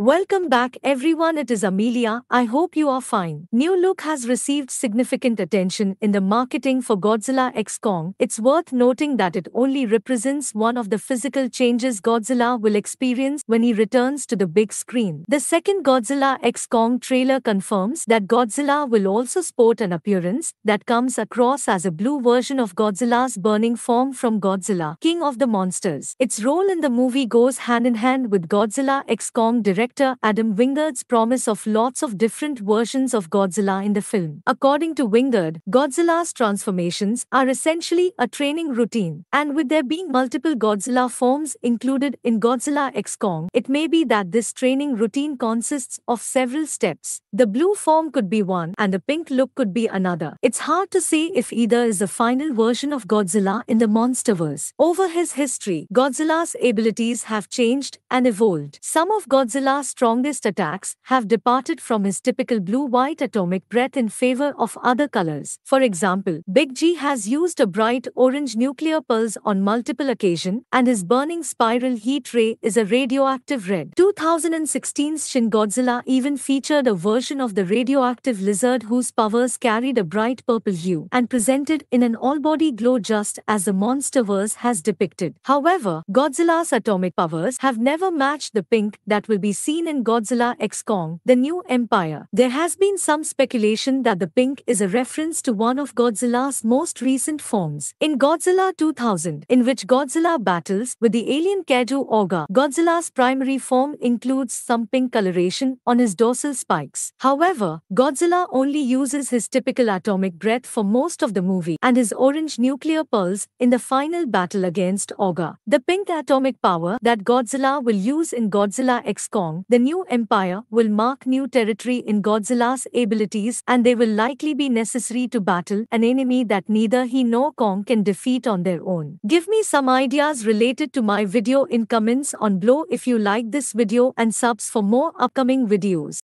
Welcome back everyone it is Amelia, I hope you are fine. New Look has received significant attention in the marketing for Godzilla X Kong. It's worth noting that it only represents one of the physical changes Godzilla will experience when he returns to the big screen. The second Godzilla X Kong trailer confirms that Godzilla will also sport an appearance that comes across as a blue version of Godzilla's burning form from Godzilla, King of the Monsters. Its role in the movie goes hand in hand with Godzilla X Kong director director Adam Wingard's promise of lots of different versions of Godzilla in the film. According to Wingard, Godzilla's transformations are essentially a training routine, and with there being multiple Godzilla forms included in Godzilla X Kong, it may be that this training routine consists of several steps. The blue form could be one, and the pink look could be another. It's hard to say if either is the final version of Godzilla in the Monsterverse. Over his history, Godzilla's abilities have changed and evolved. Some of Godzilla's strongest attacks have departed from his typical blue-white atomic breath in favor of other colors. For example, Big G has used a bright orange nuclear pulse on multiple occasions and his burning spiral heat ray is a radioactive red. 2016's Shin Godzilla even featured a version of the radioactive lizard whose powers carried a bright purple hue and presented in an all-body glow just as the Monsterverse has depicted. However, Godzilla's atomic powers have never matched the pink that will be seen seen in Godzilla X Kong, The New Empire. There has been some speculation that the pink is a reference to one of Godzilla's most recent forms. In Godzilla 2000, in which Godzilla battles with the alien Kaiju Orga, Godzilla's primary form includes some pink coloration on his dorsal spikes. However, Godzilla only uses his typical atomic breath for most of the movie and his orange nuclear pearls in the final battle against Orga. The pink atomic power that Godzilla will use in Godzilla X Kong long, the new empire will mark new territory in Godzilla's abilities and they will likely be necessary to battle an enemy that neither he nor Kong can defeat on their own. Give me some ideas related to my video in comments on below if you like this video and subs for more upcoming videos.